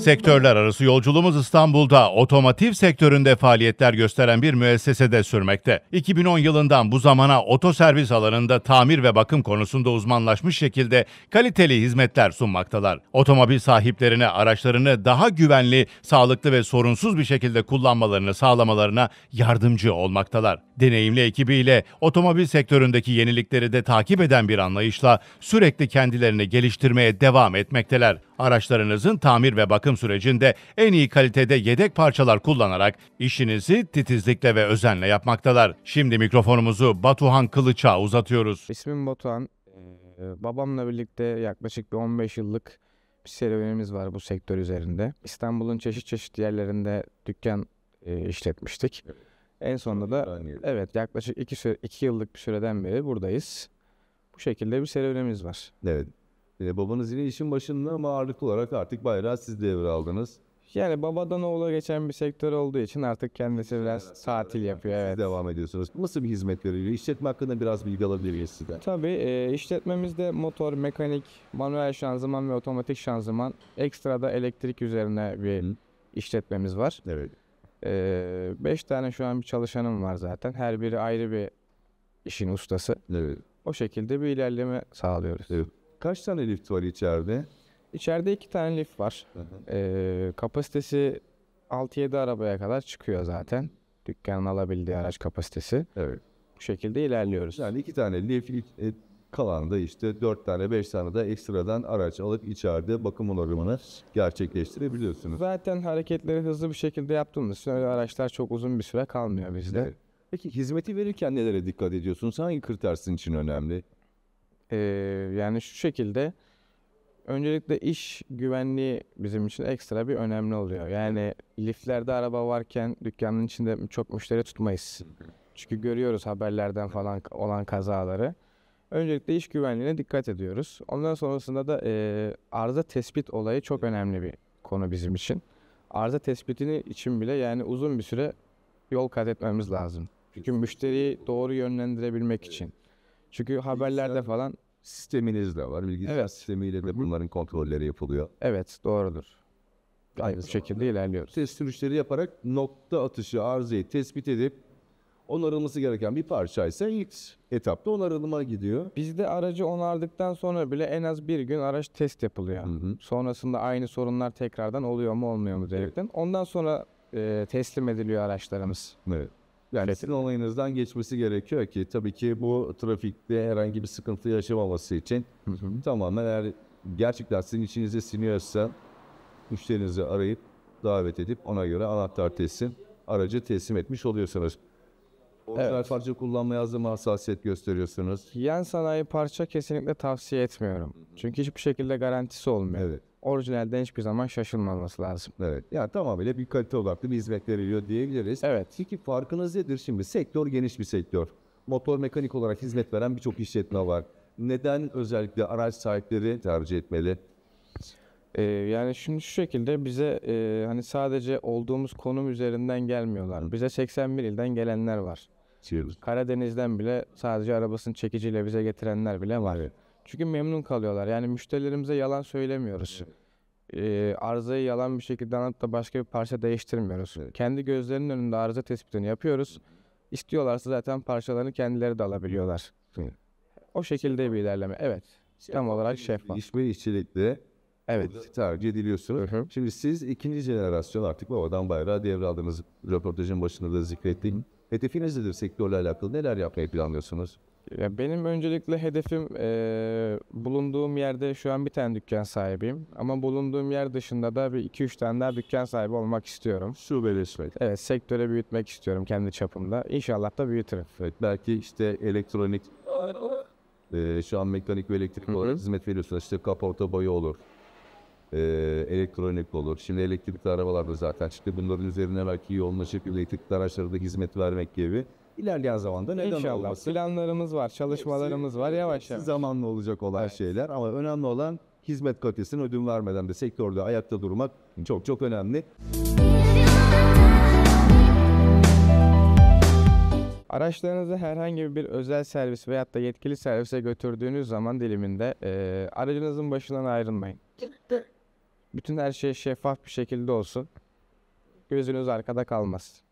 Sektörler arası yolculuğumuz İstanbul'da otomotiv sektöründe faaliyetler gösteren bir müessesede sürmekte. 2010 yılından bu zamana otoservis alanında tamir ve bakım konusunda uzmanlaşmış şekilde kaliteli hizmetler sunmaktalar. Otomobil sahiplerine araçlarını daha güvenli, sağlıklı ve sorunsuz bir şekilde kullanmalarını sağlamalarına yardımcı olmaktalar. Deneyimli ekibiyle otomobil sektöründeki yenilikleri de takip eden bir anlayışla sürekli kendilerini geliştirmeye devam etmekteler. Araçlarınızın tamir ve bakım sürecinde en iyi kalitede yedek parçalar kullanarak işinizi titizlikle ve özenle yapmaktalar. Şimdi mikrofonumuzu Batuhan Kılıç'a uzatıyoruz. İsmim Batuhan. Ee, babamla birlikte yaklaşık bir 15 yıllık bir serüvenimiz var bu sektör üzerinde. İstanbul'un çeşit çeşit yerlerinde dükkan e, işletmiştik. En sonunda da evet yaklaşık 2 iki, iki yıllık bir süreden beri buradayız. Bu şekilde bir serüvenimiz var. Evet. E, babanız yine işin başında ama ağırlıklı olarak artık bayrağı siz devraldınız. Yani babadan oğula geçen bir sektör olduğu için artık kendisi biraz tatil yapıyor. Siz devam ediyorsunuz. Nasıl bir hizmet veriliyor? İşletme hakkında biraz bilgi alabilir miyiz sizden? Tabii e, işletmemizde motor, mekanik, manuel şanzıman ve otomatik şanzıman ekstra da elektrik üzerine bir Hı. işletmemiz var. Evet. 5 e, tane şu an bir çalışanım var zaten. Her biri ayrı bir işin ustası. Evet. O şekilde bir ilerleme sağlıyoruz. Evet. Kaç tane lift var içeride? İçeride iki tane lift var. Ee, kapasitesi 6-7 arabaya kadar çıkıyor zaten. Dükkanın alabildiği araç kapasitesi. Evet. Bu şekilde ilerliyoruz. Yani iki tane lift, e, kalan da işte 4 tane 5 tane de ekstradan araç alıp içeride bakım onarımını gerçekleştirebiliyorsunuz. Zaten hareketleri hızlı bir şekilde yaptığımız için öyle araçlar çok uzun bir süre kalmıyor bizde. Evet. Peki hizmeti verirken nelere dikkat ediyorsunuz? Hangi kriter sizin için önemli? Ee, yani şu şekilde öncelikle iş güvenliği bizim için ekstra bir önemli oluyor. Yani liflerde araba varken dükkanın içinde çok müşteri tutmayız. Çünkü görüyoruz haberlerden falan olan kazaları. Öncelikle iş güvenliğine dikkat ediyoruz. Ondan sonrasında da e, arıza tespit olayı çok önemli bir konu bizim için. Arıza tespitini için bile yani uzun bir süre yol kat etmemiz lazım. Çünkü müşteriyi doğru yönlendirebilmek için. Çünkü haberlerde falan sisteminiz de var. Bilgisayar evet. sistemiyle de bunların kontrolleri yapılıyor. Evet doğrudur. Aynı bu şekilde ilerliyoruz. Test sürüşleri yaparak nokta atışı arızayı tespit edip onarılması gereken bir parça ise ilk etapta onarılıma gidiyor. Bizde aracı onardıktan sonra bile en az bir gün araç test yapılıyor. Hı hı. Sonrasında aynı sorunlar tekrardan oluyor mu olmuyor mu diyerekten. Evet. Ondan sonra e, teslim ediliyor araçlarımız. Evet. Yani Kesinlikle. sizin olayınızdan geçmesi gerekiyor ki tabii ki bu trafikte herhangi bir sıkıntı yaşamaması için hı hı. tamamen eğer gerçekten sizin içinize siniyorsa müşterinizi arayıp davet edip ona göre anahtar teslim aracı teslim etmiş oluyorsunuz. Orijinal evet. parça kullanmaya az mı hassasiyet gösteriyorsunuz? Yan sanayi parça kesinlikle tavsiye etmiyorum. Çünkü hiçbir şekilde garantisi olmuyor. Evet orijinalden hiçbir zaman şaşılmaması lazım. Evet. Ya Yani tamamıyla bir kalite odaklı bir hizmet veriliyor diyebiliriz. Evet. Peki farkınız nedir şimdi? Sektör geniş bir sektör. Motor mekanik olarak hizmet veren birçok işletme var. Neden özellikle araç sahipleri tercih etmeli? Ee, yani şimdi şu şekilde bize e, hani sadece olduğumuz konum üzerinden gelmiyorlar. Bize 81 ilden gelenler var. Cheers. Karadeniz'den bile sadece arabasını çekiciyle bize getirenler bile var. Evet. Çünkü memnun kalıyorlar. Yani müşterilerimize yalan söylemiyoruz. Ee, arızayı yalan bir şekilde anlatıp da başka bir parça değiştirmiyoruz. Kendi gözlerinin önünde arıza tespitini yapıyoruz. İstiyorlarsa zaten parçalarını kendileri de alabiliyorlar. O şekilde şey bir ilerleme. Evet. Şey Tam olarak şef. İş ve işçilikte Evet. tercih ediliyorsunuz. Hı hı. Şimdi siz ikinci jenerasyon artık babadan bayrağa devraldınız. Röportajın başında da zikrettik. Hedefiniz nedir sektörle alakalı? Neler yapmayı planlıyorsunuz? benim öncelikle hedefim eee, bulunduğum yerde şu an bir tane dükkan sahibiyim. Ama bulunduğum yer dışında da bir iki üç tane daha dükkan sahibi olmak istiyorum. süreç Evet sektöre büyütmek istiyorum kendi çapımda. İnşallah da büyütürüm. Evet, belki işte elektronik e, şu an mekanik ve elektrik Hı hı. hizmet veriyorsunuz. İşte kaporta boyu olur. E, elektronik olur. Şimdi elektrikli arabalar da zaten çıktı. Bunların üzerine belki yoğunlaşıp elektrikli araçlara da hizmet vermek gibi İlerleyen zamanda neden İnşallah. olmasın? Planlarımız var, çalışmalarımız var yavaş yavaş. Zamanlı olacak olan şeyler ama önemli olan hizmet kalitesine ödün vermeden de sektörde ayakta durmak çok çok önemli. Araçlarınızı herhangi bir özel servis veyahut da yetkili servise götürdüğünüz zaman diliminde eee, aracınızın başından ayrılmayın. Bütün her şey şeffaf bir şekilde olsun. Gözünüz arkada kalmaz.